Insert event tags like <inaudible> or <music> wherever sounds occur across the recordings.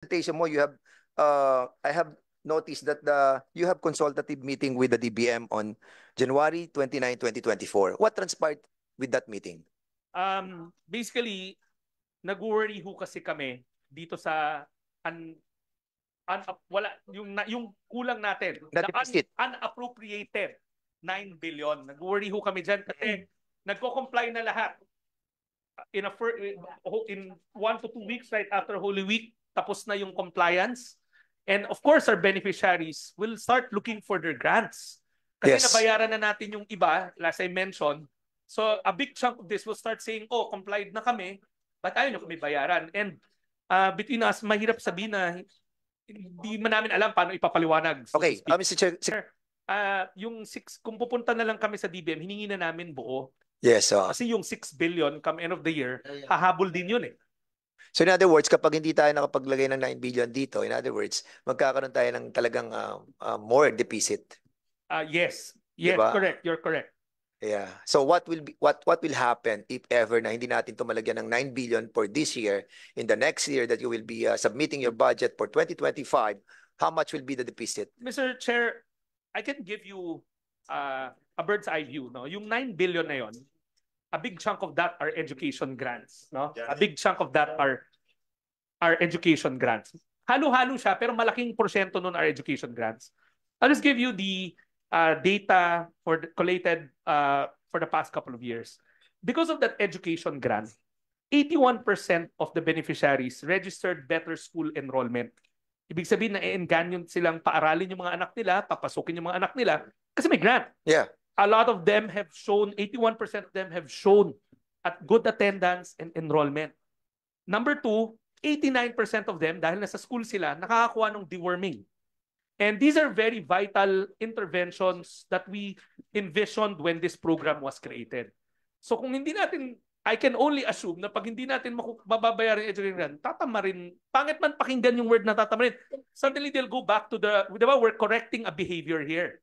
presentation mo, you have, uh, I have noticed that the, you have consultative meeting with the DBM on January 29, 2024. What transpired with that meeting? Um, basically, nag-worry ho kasi kami dito sa an, un, wala, yung, yung kulang natin. The un, unappropriated 9 billion. Nag-worry ho kami dyan kasi mm-hmm. nagko-comply na lahat in a in one to two weeks right after Holy Week tapos na yung compliance. And of course, our beneficiaries will start looking for their grants. Kasi yes. nabayaran na natin yung iba, last I mentioned. So a big chunk of this will start saying, oh, complied na kami, but ayaw nyo kami bayaran. And uh, between us, mahirap sabihin na hindi man namin alam paano ipapaliwanag. So okay, uh, Mr. Chair. Uh, yung six, kung pupunta na lang kami sa DBM, hiningi na namin buo. Yes. Uh, Kasi yung 6 billion come end of the year, hahabol din yun eh. So in other words, kapag hindi tayo nakapaglagay ng 9 billion dito, in other words, magkakaroon tayo ng talagang uh, uh, more deficit. Uh, yes. Yes, diba? correct. You're correct. Yeah. So what will be what what will happen if ever na hindi natin to malagyan ng 9 billion for this year in the next year that you will be uh, submitting your budget for 2025, how much will be the deficit? Mr. Chair, I can give you uh, a bird's eye view, no? Yung 9 billion na yon, a big chunk of that are education grants, no? A big chunk of that are are education grants. Halo-halo siya pero malaking porsyento noon are education grants. I'll just give you the uh, data for the, collated uh, for the past couple of years. Because of that education grant, 81% of the beneficiaries registered better school enrollment. Ibig sabihin na e-enganyon silang paaralin yung mga anak nila, papasukin yung mga anak nila kasi may grant. Yeah a lot of them have shown, 81% of them have shown at good attendance and enrollment. Number two, 89% of them, dahil nasa school sila, nakakakuha ng deworming. And these are very vital interventions that we envisioned when this program was created. So kung hindi natin, I can only assume na pag hindi natin mababayaran yung education grant, tatamarin, pangit man pakinggan yung word na tatama Suddenly they'll go back to the, di we're correcting a behavior here.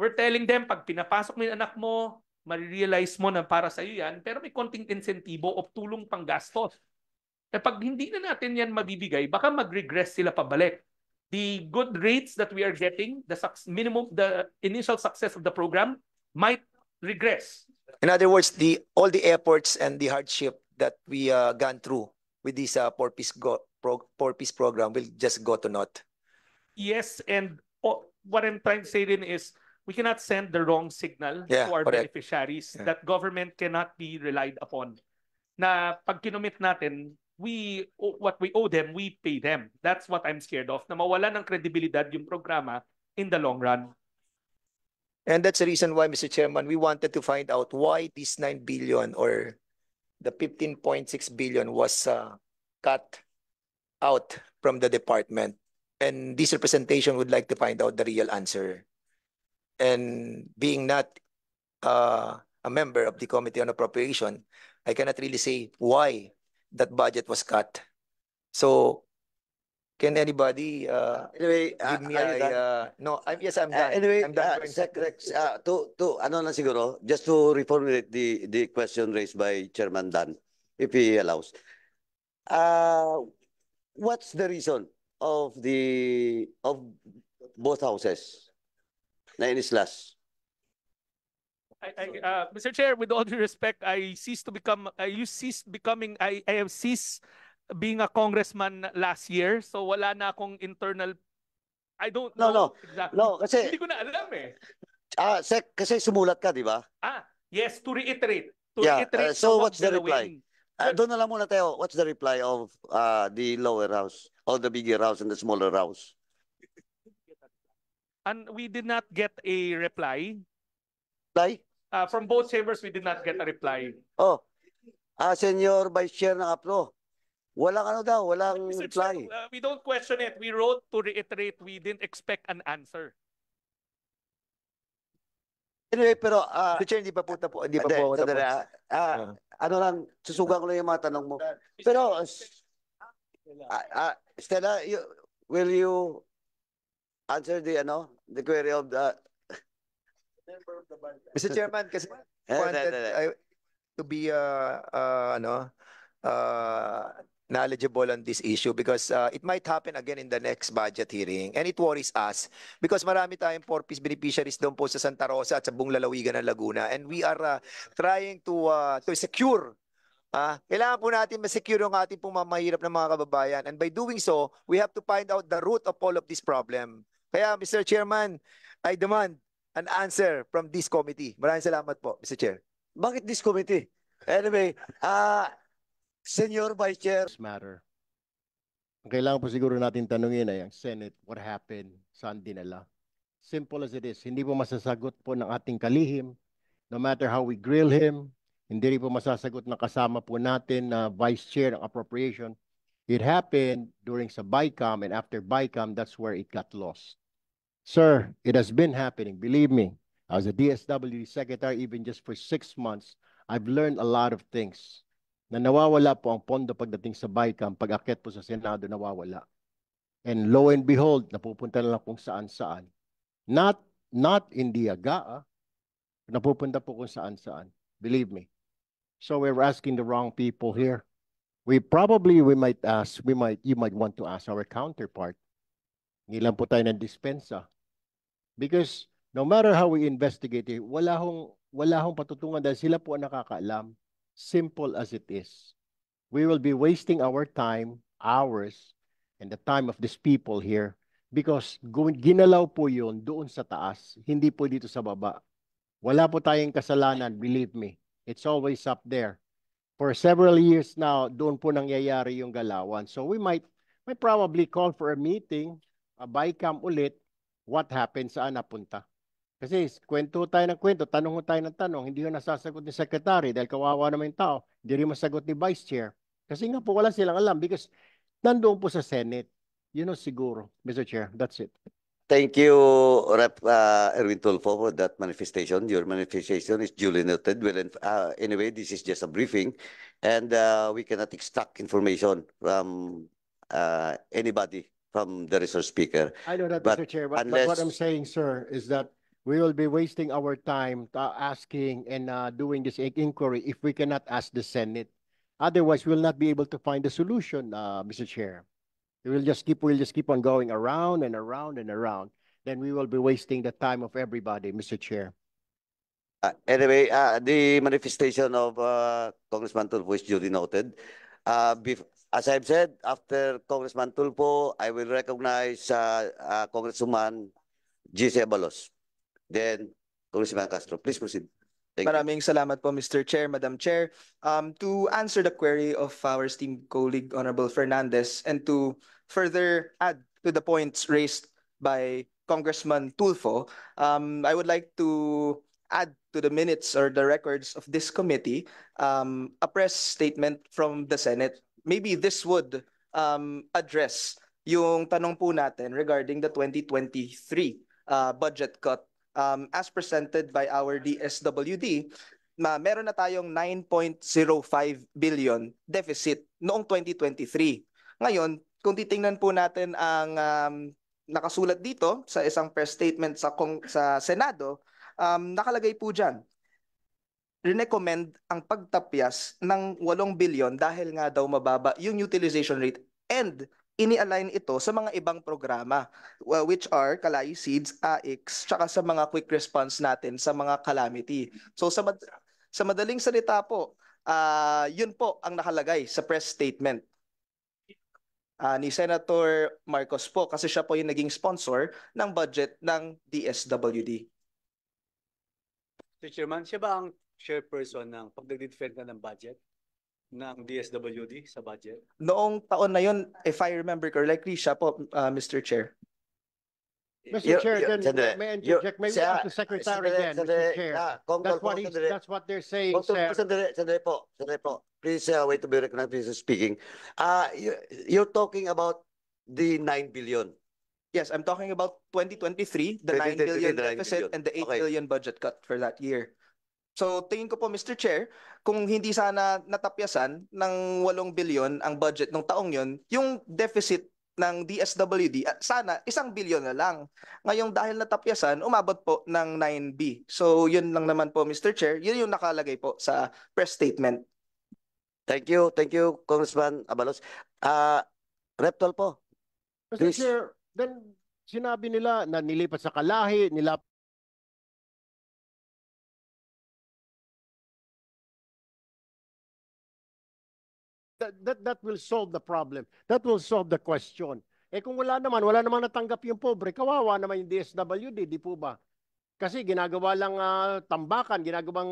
We're telling them, pag pinapasok mo yung anak mo, marirealize mo na para sa iyo yan, pero may konting insentibo o tulong pang gastos. Na pag hindi na natin yan mabibigay, baka mag-regress sila pabalik. The good rates that we are getting, the minimum, the initial success of the program might regress. In other words, the all the efforts and the hardship that we uh, gone through with this uh, four piece go, pro, four piece program will just go to naught. Yes, and oh, what I'm trying to say then is we cannot send the wrong signal yeah, to our correct. beneficiaries yeah. that government cannot be relied upon. Na pag kinumit natin, we what we owe them, we pay them. That's what I'm scared of. Na mawala ng kredibilidad yung programa in the long run. And that's the reason why, Mr. Chairman, we wanted to find out why this 9 billion or the 15.6 billion was uh, cut out from the department. And this representation would like to find out the real answer. and being not uh, a member of the Committee on Appropriation, I cannot really say why that budget was cut. So can anybody uh, anyway, give uh, me a, uh, no, I'm, yes, I'm uh, done. anyway, I'm done uh, to, to, ano na siguro, just to reformulate the, the question raised by Chairman Dan, if he allows. Uh, what's the reason of the, of both houses na inislas? I, I, uh, Mr. Chair, with all due respect, I ceased to become, I you ceased becoming, I, I have ceased being a congressman last year. So wala na akong internal, I don't no, know. No, exactly. no. Kasi, Hindi ko na alam eh. Ah, sec, kasi sumulat ka, di ba? Ah, yes, to reiterate. To yeah, reiterate uh, so what's the reply? Uh, doon na lang muna tayo, what's the reply of uh, the lower house, or the bigger house and the smaller house? and we did not get a reply. Reply? Uh, from both chambers, we did not get a reply. Oh. Ah, Senior Vice Chair ng APRO. Walang ano daw, walang Mr. reply. Chair, uh, we don't question it. We wrote to reiterate we didn't expect an answer. Anyway, pero uh, ah, Mr. Chair, hindi pa po tapo, hindi pa po. Sandali, uh, uh, ano lang, susugang ko lang yung mga tanong mo. Pero, uh, uh, Stella, you, will you answer the ano the query of the member of the Mr. Chairman kasi eh, wanted I, to be uh, uh ano uh knowledgeable on this issue because uh, it might happen again in the next budget hearing and it worries us because marami tayong four-piece beneficiaries doon po sa Santa Rosa at sa buong lalawigan ng Laguna and we are uh, trying to uh, to secure Ah, kailangan po natin ma-secure ang ating pong mamahirap ng mga kababayan. And by doing so, we have to find out the root of all of this problem. Kaya Mr. Chairman, I demand an answer from this committee. Maraming salamat po, Mr. Chair. Bakit this committee? Anyway, uh, Senyor Vice Chair. This matter. Ang kailangan po siguro natin tanungin ay ang Senate, what happened, saan dinala. Simple as it is, hindi po masasagot po ng ating kalihim, no matter how we grill him, hindi rin po masasagot ng kasama po natin na uh, Vice Chair ng appropriation. It happened during sa BICAM and after BICAM, that's where it got lost. Sir, it has been happening. Believe me, I was a DSW secretary even just for six months. I've learned a lot of things. Na nawawala po ang pondo pagdating sa BICAM, pag po sa Senado, nawawala. And lo and behold, napupunta na lang kung saan-saan. Not, not in the AGAA, ah. napupunta po kung saan-saan. Believe me. So we're asking the wrong people here. We probably, we might ask, we might, you might want to ask our counterpart Ngilan po tayo ng dispensa. Because no matter how we investigate it, wala hong, wala hong patutungan dahil sila po ang nakakaalam. Simple as it is. We will be wasting our time, hours, and the time of these people here because ginalaw po yun doon sa taas, hindi po dito sa baba. Wala po tayong kasalanan, believe me. It's always up there. For several years now, doon po nangyayari yung galawan. So we might, might probably call for a meeting Ah, bycam ulit, what happened, saan napunta? Kasi kwento tayo ng kwento, tanong tayo ng tanong, hindi ho nasasagot ni secretary dahil kawawa naman yung tao, hindi rin masagot ni vice chair. Kasi nga po wala silang alam because nandoon po sa Senate. You know siguro, Mr. Chair, that's it. Thank you, Rep. Uh, Erwin Tulfo, for that manifestation. Your manifestation is duly noted. Well, uh, anyway, this is just a briefing, and uh, we cannot extract information from uh, anybody from the reserve speaker. I know that, but Mr. Chair, but, unless... but, what I'm saying, sir, is that we will be wasting our time uh, asking and uh, doing this inquiry if we cannot ask the Senate. Otherwise, we'll not be able to find a solution, uh, Mr. Chair. We'll just keep we'll just keep on going around and around and around. Then we will be wasting the time of everybody, Mr. Chair. Uh, anyway, uh, the manifestation of uh, Congressman Tulfo is duly noted. Uh, as I've said, after Congressman Tulpo, I will recognize uh, uh, Congressman G.C. Abalos. Then, Congressman Castro, please proceed. Thank Maraming you. salamat po, Mr. Chair, Madam Chair. Um, to answer the query of our esteemed colleague, Honorable Fernandez, and to further add to the points raised by Congressman Tulfo, um, I would like to add to the minutes or the records of this committee um, a press statement from the Senate maybe this would um, address yung tanong po natin regarding the 2023 uh, budget cut um, as presented by our DSWD na meron na tayong 9.05 billion deficit noong 2023. Ngayon, kung titingnan po natin ang um, nakasulat dito sa isang press statement sa kong, sa Senado, um, nakalagay po diyan rinecommend ang pagtapyas ng 8 billion dahil nga daw mababa yung utilization rate and ini-align ito sa mga ibang programa which are Kalay Seeds, AX, tsaka sa mga quick response natin sa mga calamity. So sa, mad sa madaling salita po, uh, yun po ang nakalagay sa press statement uh, ni Senator Marcos po kasi siya po yung naging sponsor ng budget ng DSWD. Mr. Chairman, siya ba ang chairperson ng pagdadefend na ng budget ng DSWD sa budget? Noong taon na yun, if I remember correctly, siya po, uh, Mr. Chair. Mr. Chair, then sandali, may interject, may we ask the Secretary again, Mr. Chair. Ah, that's, what he's, that's what they're saying, sir. Sandali, sandali po, sandali po. Please uh, wait to be recognized, as Speaking. Uh, you, you're talking about the 9 billion. Yes, I'm talking about 2023, the 9 billion deficit and the 8 billion budget cut for that year. So tingin ko po Mr. Chair, kung hindi sana natapyasan ng 8 bilyon ang budget ng taong yon, yung deficit ng DSWD, ah, sana isang bilyon na lang. Ngayong dahil natapyasan, umabot po ng 9B. So yun lang naman po Mr. Chair, yun yung nakalagay po sa press statement. Thank you, thank you Congressman Abalos. Uh, Reptol po. Mr. Chair, then sinabi nila na nilipat sa kalahi, nilap that, that, that will solve the problem. That will solve the question. Eh kung wala naman, wala naman natanggap yung pobre, kawawa naman yung DSWD, di po ba? Kasi ginagawa lang uh, tambakan, ginagawang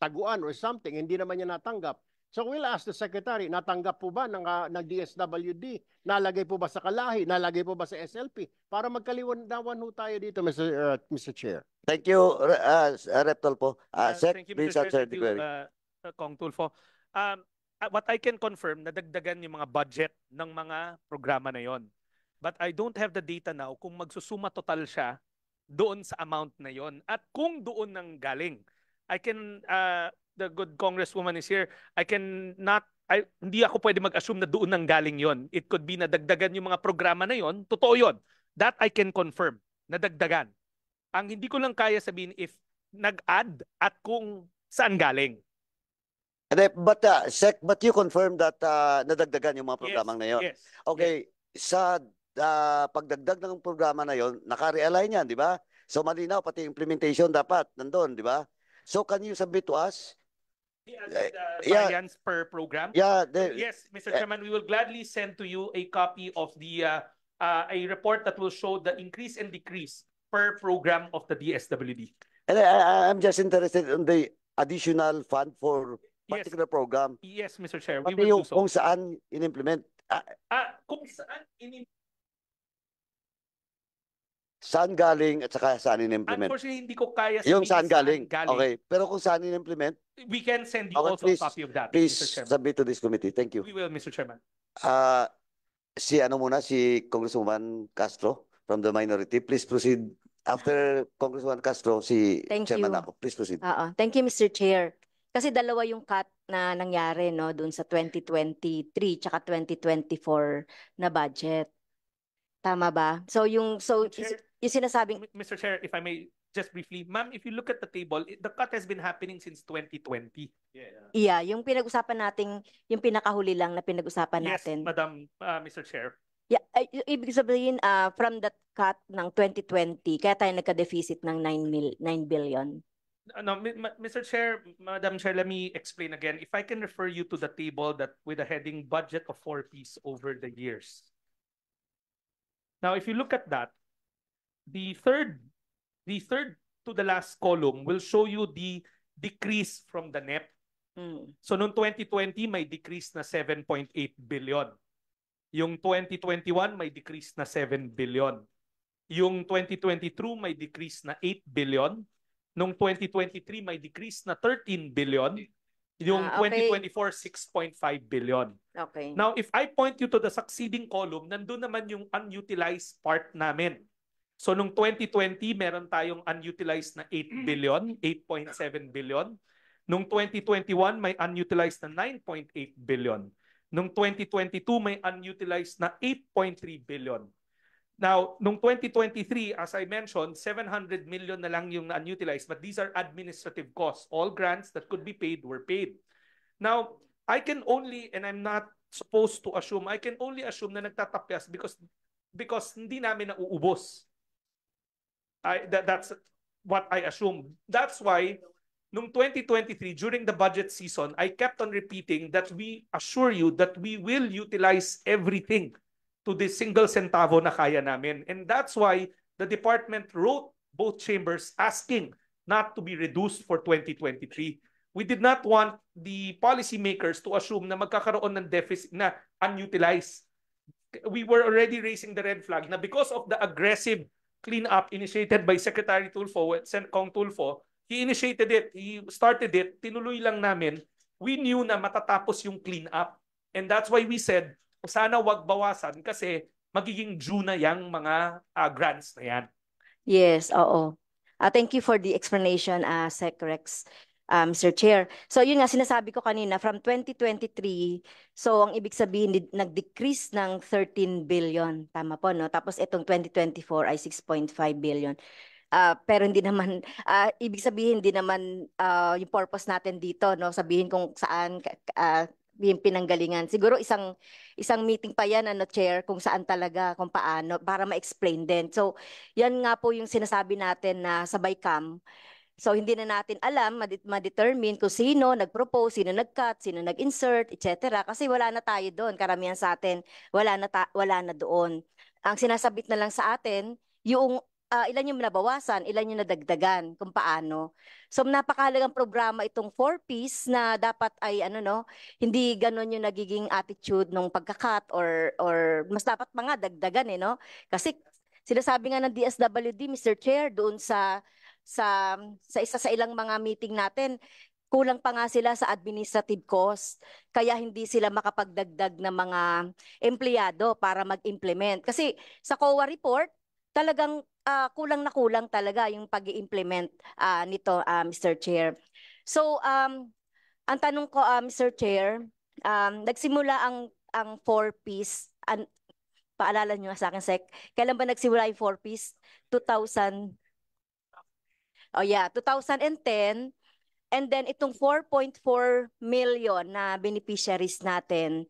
taguan or something, hindi naman niya natanggap. So we'll ask the secretary, natanggap po ba ng, uh, ng DSWD? Nalagay po ba sa kalahi? Nalagay po ba sa SLP? Para magkaliwanawan ho tayo dito, Mr. Uh, Mr. Chair. Thank you, uh, Rep. Tulfo. Uh, uh, thank you, Mr. Uh, Chair. Thank you, uh, Kong Tulfo. Um, what I can confirm, nadagdagan yung mga budget ng mga programa na yon. But I don't have the data now kung magsusuma total siya doon sa amount na yon at kung doon nang galing. I can, uh, the good congresswoman is here, I can not, I, hindi ako pwede mag-assume na doon nang galing yon. It could be nadagdagan yung mga programa na yon. Totoo yon. That I can confirm. Nadagdagan. Ang hindi ko lang kaya sabihin if nag-add at kung saan galing. And then, but, uh, Sec, but you confirm that uh, nadagdagan yung mga programang yes, na yun? Yes. Okay, yes. sa uh, pagdagdag ng programa na yon naka-realign yan, di ba? So malinaw, pati implementation dapat nandoon, di ba? So can you submit to us? The, uh, eh, yeah. per program? Yeah. The, yes, Mr. Eh. Chairman, uh, we will gladly send to you a copy of the uh, uh, a report that will show the increase and decrease per program of the DSWD. And I, I'm just interested in the additional fund for particular yes. program. Yes, Mr. Chair. Pati we will yung do so. kung saan in-implement. Ah, ah, kung saan in Saan galing at saka saan in-implement? Unfortunately, hindi ko kaya sabihin yung saan galing. saan galing. Okay. Pero kung saan in-implement? We can send you okay, also please, a copy of that, please Mr. Chairman. submit to this committee. Thank you. We will, Mr. Chairman. Uh, si ano muna, si Congresswoman Castro from the minority. Please proceed. After Congresswoman Castro, si Thank Chairman you. ako. Please proceed. Uh -oh. Thank you, Mr. Chair. Kasi dalawa yung cut na nangyari no doon sa 2023 tsaka 2024 na budget. Tama ba? So yung so Chair, yung sinasabing Mr. Chair, if I may just briefly, ma'am, if you look at the table, the cut has been happening since 2020. Yeah. Yeah, yung pinag-usapan nating yung pinakahuli lang na pinag-usapan natin. Yes, Madam uh, Mr. Chair. Yeah, ibig sabihin uh, from that cut ng 2020, kaya tayo nagka-deficit ng 9 mil, 9 billion no, Mr. Chair, Madam Chair, let me explain again. If I can refer you to the table that with a heading budget of 4Ps over the years. Now, if you look at that, the third, the third to the last column will show you the decrease from the NEP. Mm. So, noong 2020, may decrease na 7.8 billion. Yung 2021, may decrease na 7 billion. Yung 2022, may decrease na 8 billion. Nung 2023, may decrease na 13 billion. Yung Ah, okay. 2024, 6.5 billion. Okay. Now, if I point you to the succeeding column, nandun naman yung unutilized part namin. So, nung 2020, meron tayong unutilized na 8 mm. billion, 8.7 billion. Nung 2021, may unutilized na 9.8 billion. Nung 2022, may unutilized na 8.3 billion. Now, nung 2023, as I mentioned, 700 million na lang yung unutilized but these are administrative costs. All grants that could be paid were paid. Now, I can only, and I'm not supposed to assume, I can only assume na nagtatapyas because because hindi namin nauubos. I, that, that's what I assume. That's why, nung 2023, during the budget season, I kept on repeating that we assure you that we will utilize everything to the single centavo na kaya namin. And that's why the department wrote both chambers asking not to be reduced for 2023. We did not want the policymakers to assume na magkakaroon ng deficit na unutilized. We were already raising the red flag na because of the aggressive cleanup initiated by Secretary Tulfo, Sen. Kong Tulfo, he initiated it, he started it, tinuloy lang namin, we knew na matatapos yung cleanup. And that's why we said, sana wag bawasan kasi magiging due na yung mga uh, grants na yan. Yes, oo. Uh, thank you for the explanation, uh, Sec. um, Sir Chair. So yun nga sinasabi ko kanina from 2023, so ang ibig sabihin nag-decrease ng 13 billion, tama po no? Tapos itong 2024 ay 6.5 billion. Uh, pero hindi naman uh, ibig sabihin hindi naman uh, yung purpose natin dito no sabihin kung saan uh, yung pinanggalingan. Siguro isang isang meeting pa yan ano chair kung saan talaga kung paano para ma-explain din. So yan nga po yung sinasabi natin na sabay cam. So hindi na natin alam, ma-determine kung sino nag-propose, sino nag-cut, sino nag-insert, etc. Kasi wala na tayo doon, karamihan sa atin, wala na, wala na doon. Ang sinasabit na lang sa atin, yung uh, ilan yung nabawasan, ilan yung nadagdagan, kung paano. So napakahalagang programa itong four-piece na dapat ay ano no, hindi ganun yung nagiging attitude ng pagkakat or, or mas dapat mga dagdagan eh no. Kasi sinasabi nga ng DSWD, Mr. Chair, doon sa sa sa isa sa ilang mga meeting natin, kulang pa nga sila sa administrative cost kaya hindi sila makapagdagdag ng mga empleyado para mag-implement. Kasi sa COA report, talagang uh, kulang na kulang talaga yung pag implement uh, ah, nito, uh, ah, Mr. Chair. So, um, ang tanong ko, uh, Mr. Chair, um, nagsimula ang, ang four-piece, an, paalala nyo sa akin, Sec, kailan ba nagsimula yung four-piece? 2000, oh yeah, 2010, and then itong 4.4 million na beneficiaries natin,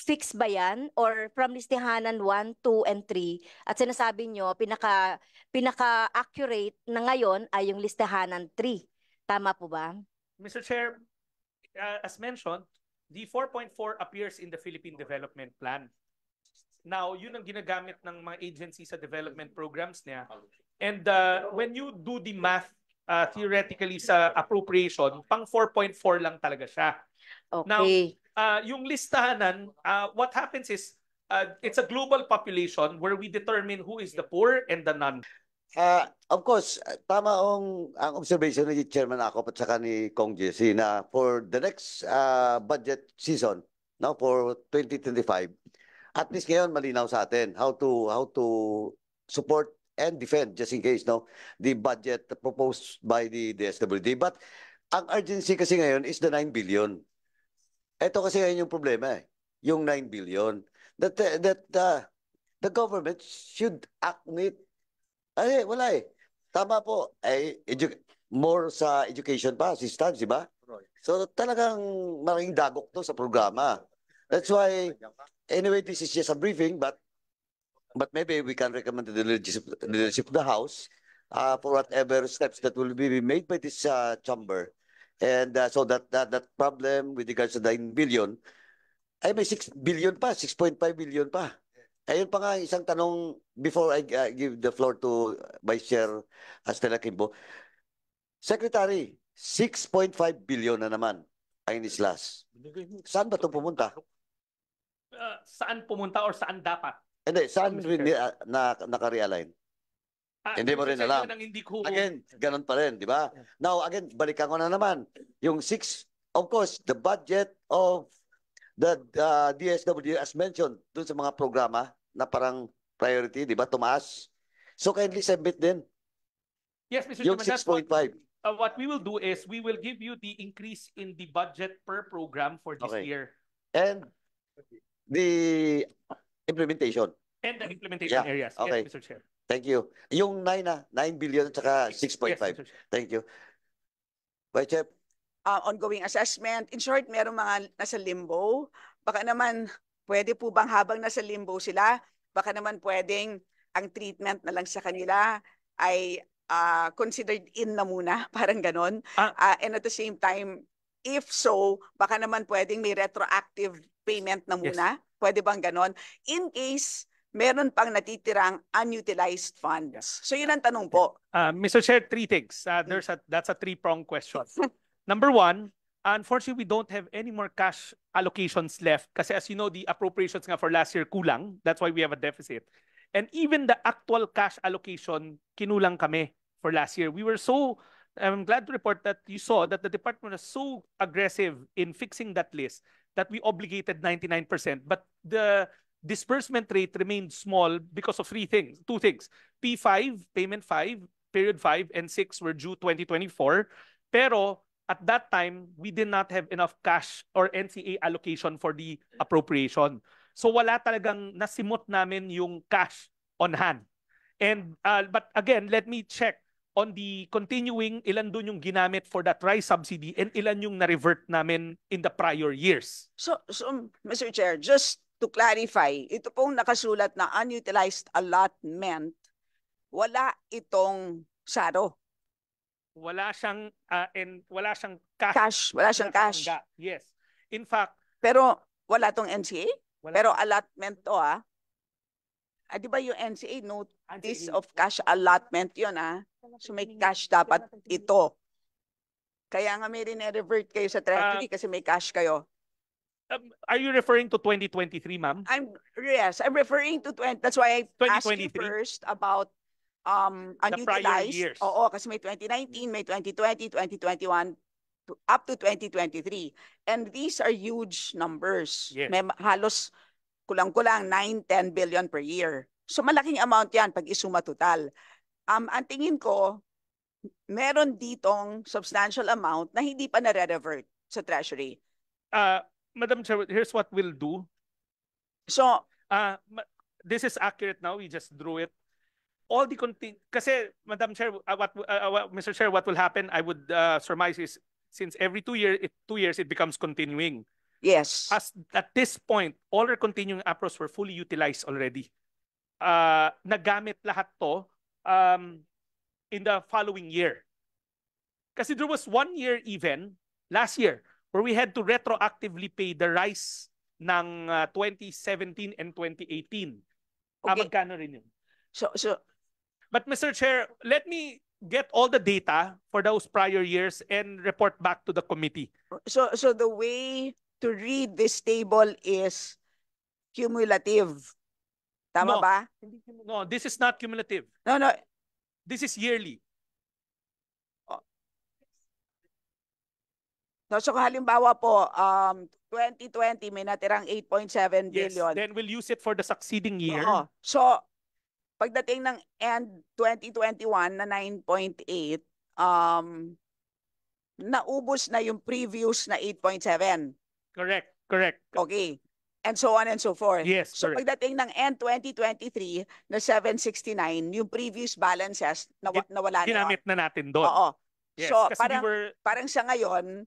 fix ba yan or from listahanan 1, 2 and 3 at sinasabi nyo pinaka pinaka accurate na ngayon ay yung listahanan 3. Tama po ba? Mr. Chair, uh, as mentioned, the 4.4 appears in the Philippine Development Plan. Now, yun ang ginagamit ng mga agency sa development programs niya. And uh, when you do the math uh, theoretically sa appropriation, pang 4.4 lang talaga siya. Okay. Now, uh, yung listahanan, uh, what happens is, uh, it's a global population where we determine who is the poor and the non. Uh, of course, tama ang, ang observation ni Chairman ako at saka ni Kong JC na for the next uh, budget season, no, for 2025, at least ngayon malinaw sa atin how to how to support and defend just in case no the budget proposed by the DSWD but ang urgency kasi ngayon is the 9 billion ito kasi ngayon yung problema eh. Yung 9 billion. That, that uh, the government should act on it. Ay, wala eh. Tama po. Ay, eh, edu- more sa education pa, assistance, di ba? So talagang malaking dagok to sa programa. That's why, anyway, this is just a briefing, but but maybe we can recommend to the leadership, leadership of the House uh, for whatever steps that will be made by this uh, chamber And uh, so that, that that problem with regards to 9 billion, ay may 6 billion pa, 6.5 billion pa. Ayun pa nga isang tanong before I uh, give the floor to Vice Chair Astela Kimbo. Secretary, 6.5 billion na naman ang inislas. Saan ba ito pumunta? Uh, saan pumunta or saan dapat? Hindi, saan rin, uh, na, naka-realign? Ah, hindi mo rin alam. Hindi ko... Again, ganun pa rin, di ba? Now, again, balikan ko na naman. Yung six, of course, the budget of the uh, DSW as mentioned dun sa mga programa na parang priority, di ba? Tumaas. So, kindly submit din. Yes, Mr. Yung 6.5. Uh, what we will do is we will give you the increase in the budget per program for this okay. year. And the implementation. And the implementation yeah. areas. Okay. Yes, Mr. Chair. Thank you. Yung 9 na, 9 billion at saka 6.5. Yes, Thank you. Vice Chair. Uh, ongoing assessment. In short, merong mga nasa limbo. Baka naman, pwede po bang habang nasa limbo sila, baka naman pwedeng ang treatment na lang sa kanila ay uh, considered in na muna, <laughs> parang ganon. Ah. Uh, and at the same time, if so, baka naman pwedeng may retroactive payment na muna. Yes. Pwede bang ganon? In case meron pang natitirang unutilized funds. So yun ang tanong po. Uh, Mr. Chair, three things. Uh, hmm. there's a, that's a three pronged question. <laughs> Number one, unfortunately, we don't have any more cash allocations left kasi as you know, the appropriations nga for last year kulang. That's why we have a deficit. And even the actual cash allocation, kinulang kami for last year. We were so I'm glad to report that you saw that the department was so aggressive in fixing that list that we obligated 99%. But the disbursement rate remained small because of three things, two things. P5, payment 5, period 5, and 6 were due 2024. Pero at that time, we did not have enough cash or NCA allocation for the appropriation. So wala talagang nasimot namin yung cash on hand. And uh, but again, let me check on the continuing ilan doon yung ginamit for that rice subsidy and ilan yung na-revert namin in the prior years. So, so Mr. Chair, just to clarify, ito pong nakasulat na unutilized allotment, wala itong SARO. Wala siyang uh, ah, and wala siyang cash. Cash, wala siyang cash. Yes. In fact, pero wala tong NCA? Wala. Pero allotment to ah. Ah, di ba yung NCA notice NCA. of cash allotment yun ah. So may cash dapat ito. Kaya nga may rin revert kayo sa treasury uh, kasi may cash kayo. Um, are you referring to 2023, ma'am? I'm yes, I'm referring to 20 That's why I asked you first about um unutilized. years. Oo, kasi may 2019, may 2020, 2021 to, up to 2023. And these are huge numbers. Yes. May halos kulang-kulang 9, 10 billion per year. So malaking amount 'yan pag isuma total. Um ang tingin ko meron ditong substantial amount na hindi pa na revert sa treasury. Uh, Madam Chair, here's what we'll do. So, uh, this is accurate now. We just drew it. All the contin kasi Madam Chair, uh, what uh, Mr. Chair, what will happen? I would uh, surmise is since every two year it, two years it becomes continuing. Yes. As at this point, all our continuing APROs were fully utilized already. Uh, nagamit lahat to um, in the following year. Kasi there was one year even last year where we had to retroactively pay the rise ng uh, ah, 2017 and 2018. Ah, okay. Ah, magkano rin yun? So, so, But Mr. Chair, let me get all the data for those prior years and report back to the committee. So, so the way to read this table is cumulative. Tama no, ba? No, this is not cumulative. No, no. This is yearly. No, so halimbawa po, um, 2020 may natirang 8.7 yes, billion. Then we'll use it for the succeeding year. Oo. So pagdating ng end 2021 na 9.8, um, naubos na yung previous na 8.7. Correct, correct. Okay. And so on and so forth. Yes, so correct. pagdating ng end 2023 na 769, yung previous balances naw- nawala na. Ginamit na natin doon. Oo. Yes, so parang, we were... parang sa ngayon,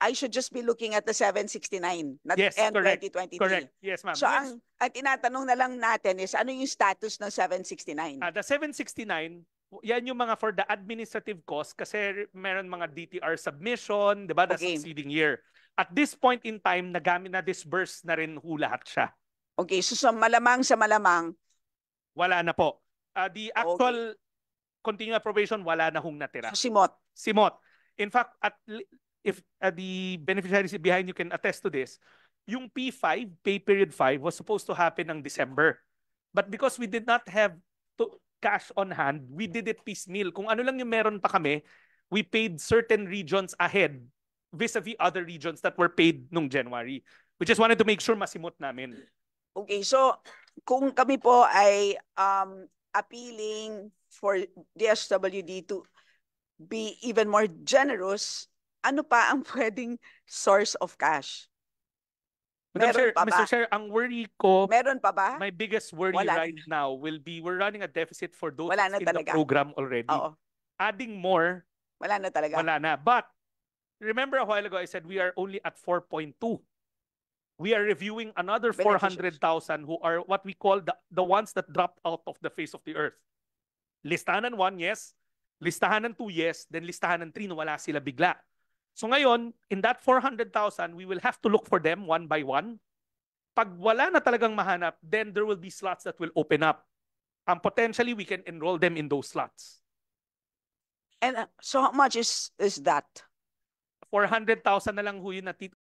I should just be looking at the 769, not yes, end correct, 2023. Correct. Yes, ma'am. So, yes. ang, ang tinatanong na lang natin is, ano yung status ng 769? Uh, ah, the 769, yan yung mga for the administrative cost kasi meron mga DTR submission, di ba, the okay. succeeding year. At this point in time, nagamit na disburse na rin ho lahat siya. Okay, so sa malamang sa malamang? Wala na po. Uh, the actual okay. continuing appropriation, wala na hong natira. So, simot? Simot. In fact, at if uh, the beneficiaries behind you can attest to this, yung P5, pay period 5, was supposed to happen ng December. But because we did not have to cash on hand, we did it piecemeal. Kung ano lang yung meron pa kami, we paid certain regions ahead vis-a-vis -vis other regions that were paid nung January. We just wanted to make sure masimot namin. Okay, so kung kami po ay um, appealing for DSWD to be even more generous ano pa ang <laughs> pwedeng source of cash? Meron Chair, pa Mr. Ba? Chair, ang worry ko, Meron pa ba? my biggest worry Wala. right now will be we're running a deficit for those Wala na in talaga. the program already. Oo. Adding more, Wala na talaga. wala na. But remember a while ago I said we are only at 4.2. We are reviewing another 400,000 who are what we call the, the ones that dropped out of the face of the earth. Listahan ng one, yes. Listahan ng two, yes. Then listahan ng three, no, wala sila bigla. So ngayon, in that 400,000, we will have to look for them one by one. Pag wala na talagang mahanap, then there will be slots that will open up. And um, potentially, we can enroll them in those slots. And uh, so how much is is that? 400,000 na lang ho yun na